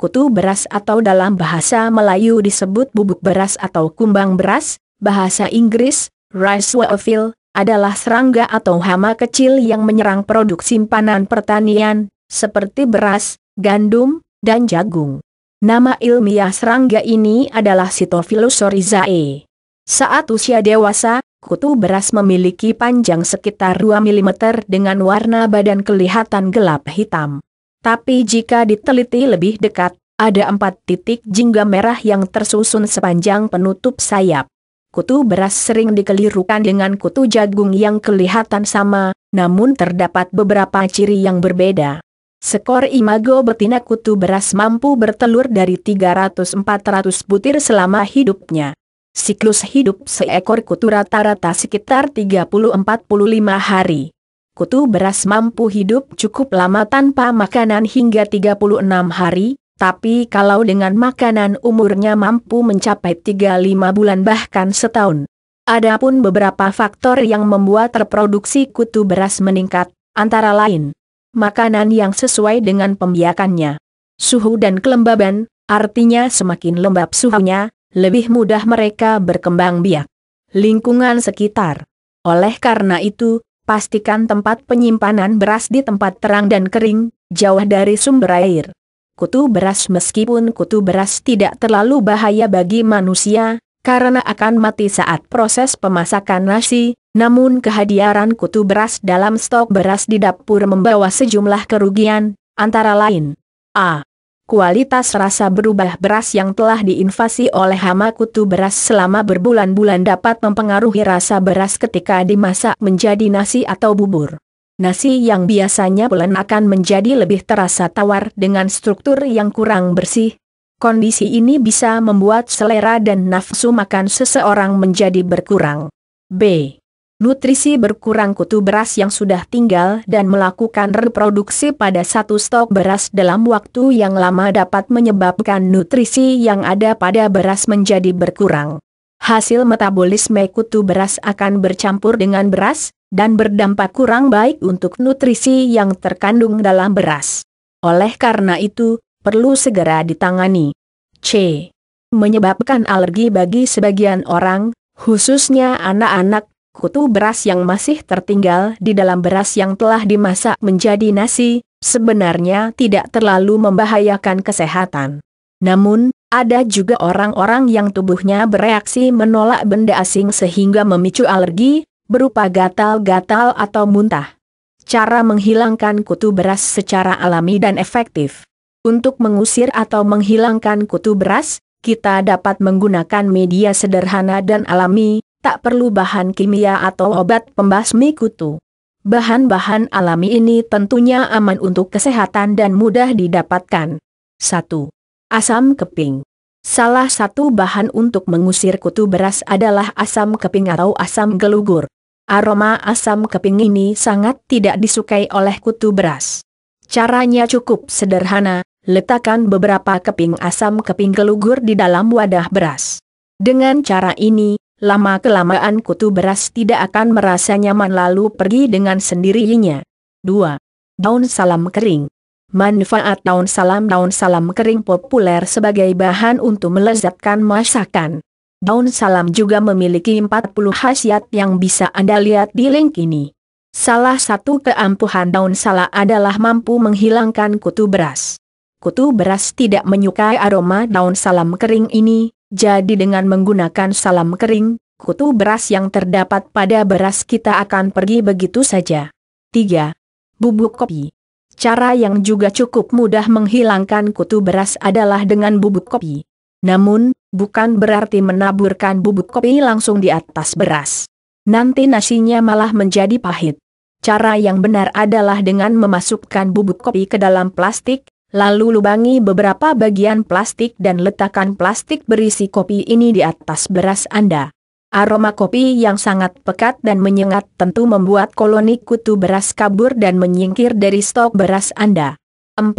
kutu beras atau dalam bahasa Melayu disebut bubuk beras atau kumbang beras, bahasa Inggris, rice waffle, adalah serangga atau hama kecil yang menyerang produk simpanan pertanian, seperti beras, gandum, dan jagung. Nama ilmiah serangga ini adalah Sitophilus oryzae. Saat usia dewasa, kutu beras memiliki panjang sekitar 2 mm dengan warna badan kelihatan gelap hitam. Tapi jika diteliti lebih dekat, ada empat titik jingga merah yang tersusun sepanjang penutup sayap. Kutu beras sering dikelirukan dengan kutu jagung yang kelihatan sama, namun terdapat beberapa ciri yang berbeda. Skor imago betina kutu beras mampu bertelur dari 300-400 butir selama hidupnya. Siklus hidup seekor kutu rata-rata sekitar 30-45 hari kutu beras mampu hidup cukup lama tanpa makanan hingga 36 hari, tapi kalau dengan makanan umurnya mampu mencapai 35 bulan bahkan setahun. Adapun beberapa faktor yang membuat reproduksi kutu beras meningkat, antara lain makanan yang sesuai dengan pembiakannya. Suhu dan kelembaban, artinya semakin lembab suhunya, lebih mudah mereka berkembang biak. Lingkungan sekitar. Oleh karena itu, pastikan tempat penyimpanan beras di tempat terang dan kering, jauh dari sumber air. Kutu beras meskipun kutu beras tidak terlalu bahaya bagi manusia, karena akan mati saat proses pemasakan nasi, namun kehadiran kutu beras dalam stok beras di dapur membawa sejumlah kerugian, antara lain a kualitas rasa berubah beras yang telah diinvasi oleh hama kutu beras selama berbulan-bulan dapat mempengaruhi rasa beras ketika dimasak menjadi nasi atau bubur. Nasi yang biasanya pulen akan menjadi lebih terasa tawar dengan struktur yang kurang bersih. Kondisi ini bisa membuat selera dan nafsu makan seseorang menjadi berkurang. B nutrisi berkurang kutu beras yang sudah tinggal dan melakukan reproduksi pada satu stok beras dalam waktu yang lama dapat menyebabkan nutrisi yang ada pada beras menjadi berkurang. Hasil metabolisme kutu beras akan bercampur dengan beras, dan berdampak kurang baik untuk nutrisi yang terkandung dalam beras. Oleh karena itu, perlu segera ditangani. C. Menyebabkan alergi bagi sebagian orang, khususnya anak-anak, kutu beras yang masih tertinggal di dalam beras yang telah dimasak menjadi nasi, sebenarnya tidak terlalu membahayakan kesehatan. Namun, ada juga orang-orang yang tubuhnya bereaksi menolak benda asing sehingga memicu alergi, berupa gatal-gatal atau muntah. Cara menghilangkan kutu beras secara alami dan efektif. Untuk mengusir atau menghilangkan kutu beras, kita dapat menggunakan media sederhana dan alami, tak perlu bahan kimia atau obat pembasmi kutu. Bahan-bahan alami ini tentunya aman untuk kesehatan dan mudah didapatkan. 1. Asam keping Salah satu bahan untuk mengusir kutu beras adalah asam keping atau asam gelugur. Aroma asam keping ini sangat tidak disukai oleh kutu beras. Caranya cukup sederhana, letakkan beberapa keping asam keping gelugur di dalam wadah beras. Dengan cara ini, lama-kelamaan kutu beras tidak akan merasa nyaman lalu pergi dengan sendirinya. 2. Daun salam kering Manfaat daun salam Daun salam kering populer sebagai bahan untuk melezatkan masakan. Daun salam juga memiliki 40 khasiat yang bisa Anda lihat di link ini. Salah satu keampuhan daun salam adalah mampu menghilangkan kutu beras. Kutu beras tidak menyukai aroma daun salam kering ini, jadi dengan menggunakan salam kering, kutu beras yang terdapat pada beras kita akan pergi begitu saja. 3. Bubuk kopi Cara yang juga cukup mudah menghilangkan kutu beras adalah dengan bubuk kopi. Namun, bukan berarti menaburkan bubuk kopi langsung di atas beras. Nanti nasinya malah menjadi pahit. Cara yang benar adalah dengan memasukkan bubuk kopi ke dalam plastik, Lalu lubangi beberapa bagian plastik dan letakkan plastik berisi kopi ini di atas beras Anda. Aroma kopi yang sangat pekat dan menyengat tentu membuat koloni kutu beras kabur dan menyingkir dari stok beras Anda. 4.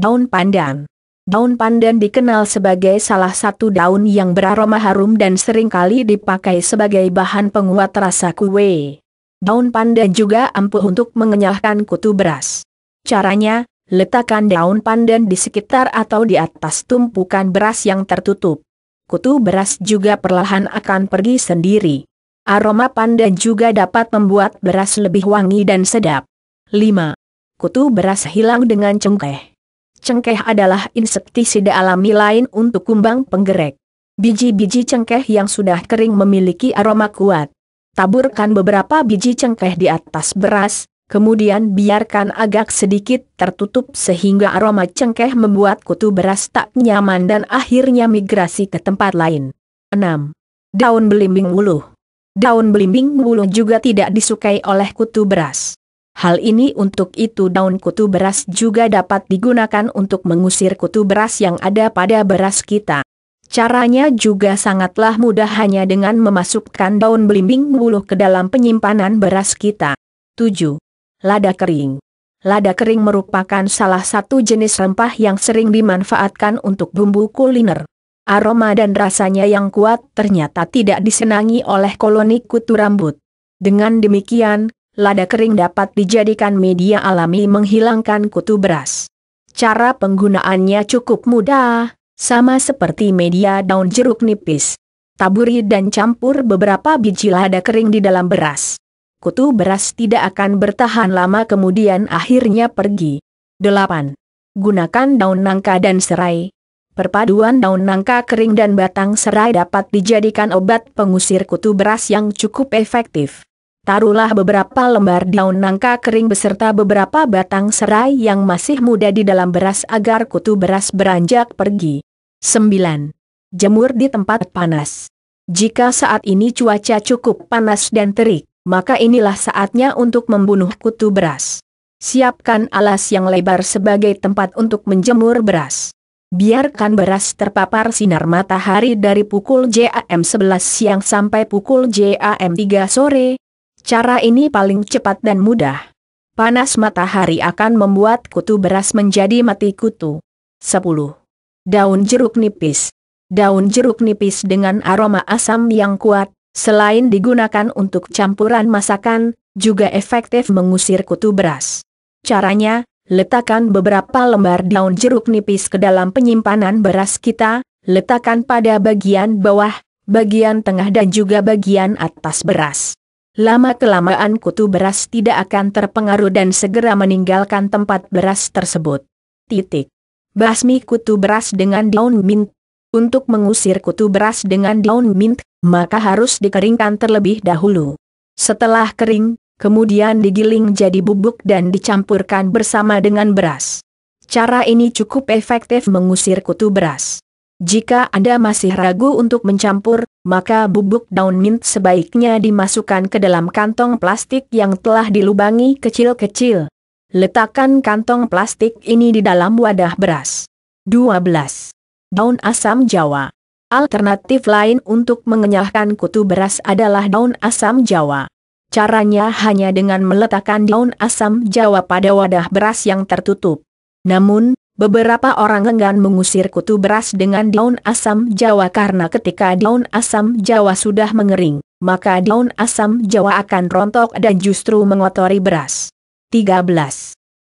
Daun pandan Daun pandan dikenal sebagai salah satu daun yang beraroma harum dan seringkali dipakai sebagai bahan penguat rasa kue. Daun pandan juga ampuh untuk mengenyahkan kutu beras. Caranya, letakkan daun pandan di sekitar atau di atas tumpukan beras yang tertutup. Kutu beras juga perlahan akan pergi sendiri. Aroma pandan juga dapat membuat beras lebih wangi dan sedap. 5. Kutu beras hilang dengan cengkeh. Cengkeh adalah insektisida alami lain untuk kumbang penggerek. Biji-biji cengkeh yang sudah kering memiliki aroma kuat. Taburkan beberapa biji cengkeh di atas beras, Kemudian biarkan agak sedikit tertutup sehingga aroma cengkeh membuat kutu beras tak nyaman dan akhirnya migrasi ke tempat lain. 6. Daun belimbing wuluh Daun belimbing wuluh juga tidak disukai oleh kutu beras. Hal ini untuk itu daun kutu beras juga dapat digunakan untuk mengusir kutu beras yang ada pada beras kita. Caranya juga sangatlah mudah hanya dengan memasukkan daun belimbing wuluh ke dalam penyimpanan beras kita. 7 lada kering. Lada kering merupakan salah satu jenis rempah yang sering dimanfaatkan untuk bumbu kuliner. Aroma dan rasanya yang kuat ternyata tidak disenangi oleh koloni kutu rambut. Dengan demikian, lada kering dapat dijadikan media alami menghilangkan kutu beras. Cara penggunaannya cukup mudah, sama seperti media daun jeruk nipis. Taburi dan campur beberapa biji lada kering di dalam beras kutu beras tidak akan bertahan lama kemudian akhirnya pergi. 8. Gunakan daun nangka dan serai. Perpaduan daun nangka kering dan batang serai dapat dijadikan obat pengusir kutu beras yang cukup efektif. Taruhlah beberapa lembar daun nangka kering beserta beberapa batang serai yang masih muda di dalam beras agar kutu beras beranjak pergi. 9. Jemur di tempat panas. Jika saat ini cuaca cukup panas dan terik, maka inilah saatnya untuk membunuh kutu beras. Siapkan alas yang lebar sebagai tempat untuk menjemur beras. Biarkan beras terpapar sinar matahari dari pukul JAM 11 siang sampai pukul JAM 3 sore. Cara ini paling cepat dan mudah. Panas matahari akan membuat kutu beras menjadi mati kutu. 10. Daun jeruk nipis. Daun jeruk nipis dengan aroma asam yang kuat, Selain digunakan untuk campuran masakan, juga efektif mengusir kutu beras. Caranya, letakkan beberapa lembar daun jeruk nipis ke dalam penyimpanan beras kita, letakkan pada bagian bawah, bagian tengah dan juga bagian atas beras. Lama-kelamaan kutu beras tidak akan terpengaruh dan segera meninggalkan tempat beras tersebut. Titik. Basmi kutu beras dengan daun mint. Untuk mengusir kutu beras dengan daun mint, maka harus dikeringkan terlebih dahulu. Setelah kering, kemudian digiling jadi bubuk dan dicampurkan bersama dengan beras. Cara ini cukup efektif mengusir kutu beras. Jika Anda masih ragu untuk mencampur, maka bubuk daun mint sebaiknya dimasukkan ke dalam kantong plastik yang telah dilubangi kecil-kecil. Letakkan kantong plastik ini di dalam wadah beras. 12. Daun asam jawa Alternatif lain untuk mengenyahkan kutu beras adalah daun asam jawa. Caranya hanya dengan meletakkan daun asam jawa pada wadah beras yang tertutup. Namun, beberapa orang enggan mengusir kutu beras dengan daun asam jawa karena ketika daun asam jawa sudah mengering, maka daun asam jawa akan rontok dan justru mengotori beras. 13.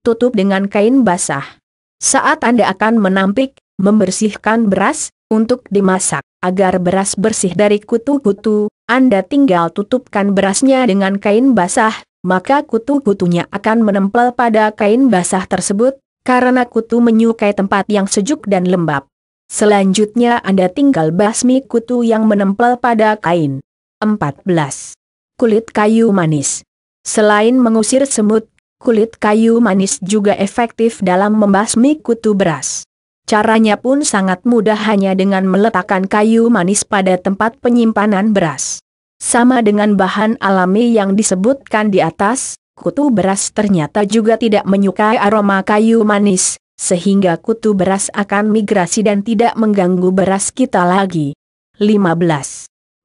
Tutup dengan kain basah. Saat Anda akan menampik, membersihkan beras, untuk dimasak, agar beras bersih dari kutu-kutu, Anda tinggal tutupkan berasnya dengan kain basah, maka kutu-kutunya akan menempel pada kain basah tersebut, karena kutu menyukai tempat yang sejuk dan lembab. Selanjutnya Anda tinggal basmi kutu yang menempel pada kain. 14. Kulit kayu manis. Selain mengusir semut, kulit kayu manis juga efektif dalam membasmi kutu beras. Caranya pun sangat mudah hanya dengan meletakkan kayu manis pada tempat penyimpanan beras. Sama dengan bahan alami yang disebutkan di atas, kutu beras ternyata juga tidak menyukai aroma kayu manis, sehingga kutu beras akan migrasi dan tidak mengganggu beras kita lagi. 15.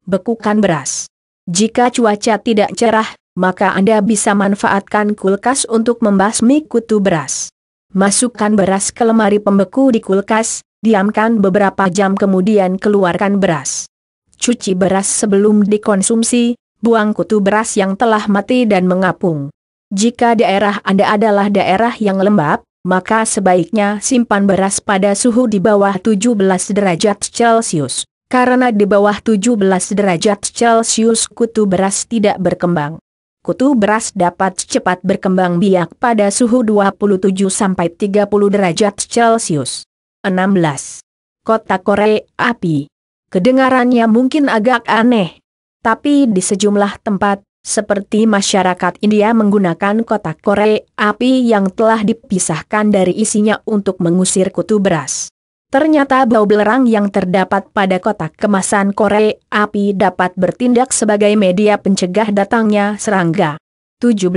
Bekukan beras. Jika cuaca tidak cerah, maka Anda bisa manfaatkan kulkas untuk membasmi kutu beras. Masukkan beras ke lemari pembeku di kulkas, diamkan beberapa jam kemudian keluarkan beras. Cuci beras sebelum dikonsumsi, buang kutu beras yang telah mati dan mengapung. Jika daerah Anda adalah daerah yang lembab, maka sebaiknya simpan beras pada suhu di bawah 17 derajat Celcius, karena di bawah 17 derajat Celcius kutu beras tidak berkembang kutu beras dapat cepat berkembang biak pada suhu 27-30 derajat Celcius. 16. Kota Korea Api Kedengarannya mungkin agak aneh. Tapi di sejumlah tempat, seperti masyarakat India menggunakan kotak korek api yang telah dipisahkan dari isinya untuk mengusir kutu beras. Ternyata bau belerang yang terdapat pada kotak kemasan korek api dapat bertindak sebagai media pencegah datangnya serangga. 17.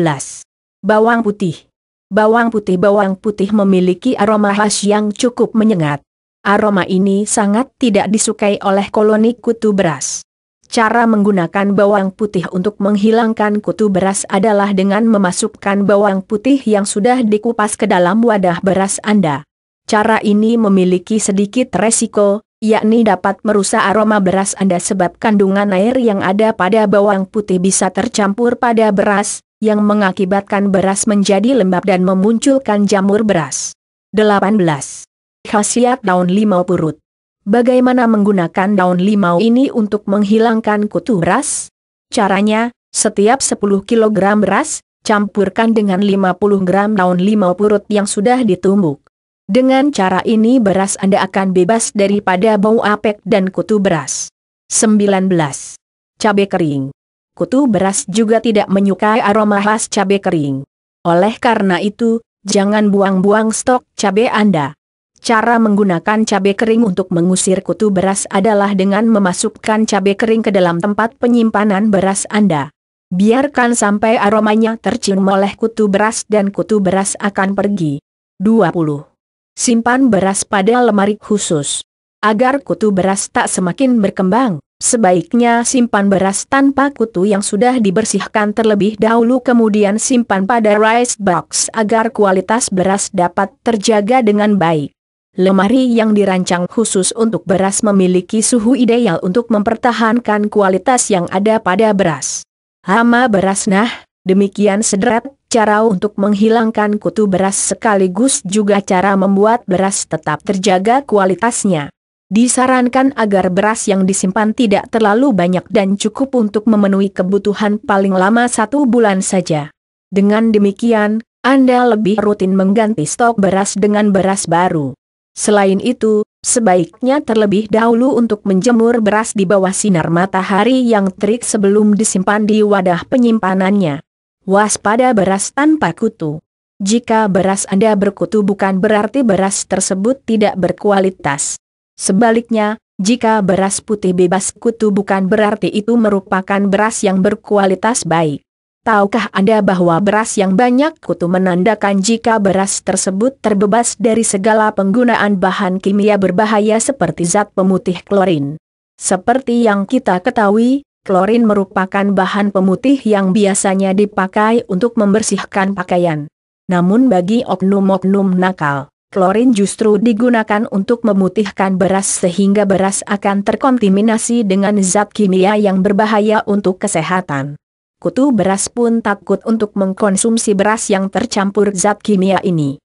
Bawang putih Bawang putih-bawang putih memiliki aroma khas yang cukup menyengat. Aroma ini sangat tidak disukai oleh koloni kutu beras. Cara menggunakan bawang putih untuk menghilangkan kutu beras adalah dengan memasukkan bawang putih yang sudah dikupas ke dalam wadah beras Anda. Cara ini memiliki sedikit resiko, yakni dapat merusak aroma beras Anda sebab kandungan air yang ada pada bawang putih bisa tercampur pada beras, yang mengakibatkan beras menjadi lembab dan memunculkan jamur beras. 18. Khasiat daun limau purut Bagaimana menggunakan daun limau ini untuk menghilangkan kutu beras? Caranya, setiap 10 kg beras, campurkan dengan 50 gram daun limau purut yang sudah ditumbuk. Dengan cara ini beras Anda akan bebas daripada bau apek dan kutu beras. 19. Cabai kering. Kutu beras juga tidak menyukai aroma khas cabai kering. Oleh karena itu, jangan buang-buang stok cabai Anda. Cara menggunakan cabai kering untuk mengusir kutu beras adalah dengan memasukkan cabai kering ke dalam tempat penyimpanan beras Anda. Biarkan sampai aromanya tercium oleh kutu beras dan kutu beras akan pergi. 20. Simpan beras pada lemari khusus. Agar kutu beras tak semakin berkembang, sebaiknya simpan beras tanpa kutu yang sudah dibersihkan terlebih dahulu kemudian simpan pada rice box agar kualitas beras dapat terjaga dengan baik. Lemari yang dirancang khusus untuk beras memiliki suhu ideal untuk mempertahankan kualitas yang ada pada beras. Hama beras nah, demikian sederet cara untuk menghilangkan kutu beras sekaligus juga cara membuat beras tetap terjaga kualitasnya. Disarankan agar beras yang disimpan tidak terlalu banyak dan cukup untuk memenuhi kebutuhan paling lama satu bulan saja. Dengan demikian, Anda lebih rutin mengganti stok beras dengan beras baru. Selain itu, sebaiknya terlebih dahulu untuk menjemur beras di bawah sinar matahari yang terik sebelum disimpan di wadah penyimpanannya waspada beras tanpa kutu. Jika beras Anda berkutu bukan berarti beras tersebut tidak berkualitas. Sebaliknya, jika beras putih bebas kutu bukan berarti itu merupakan beras yang berkualitas baik. Tahukah Anda bahwa beras yang banyak kutu menandakan jika beras tersebut terbebas dari segala penggunaan bahan kimia berbahaya seperti zat pemutih klorin? Seperti yang kita ketahui, Klorin merupakan bahan pemutih yang biasanya dipakai untuk membersihkan pakaian. Namun bagi oknum-oknum nakal, klorin justru digunakan untuk memutihkan beras sehingga beras akan terkontaminasi dengan zat kimia yang berbahaya untuk kesehatan. Kutu beras pun takut untuk mengkonsumsi beras yang tercampur zat kimia ini.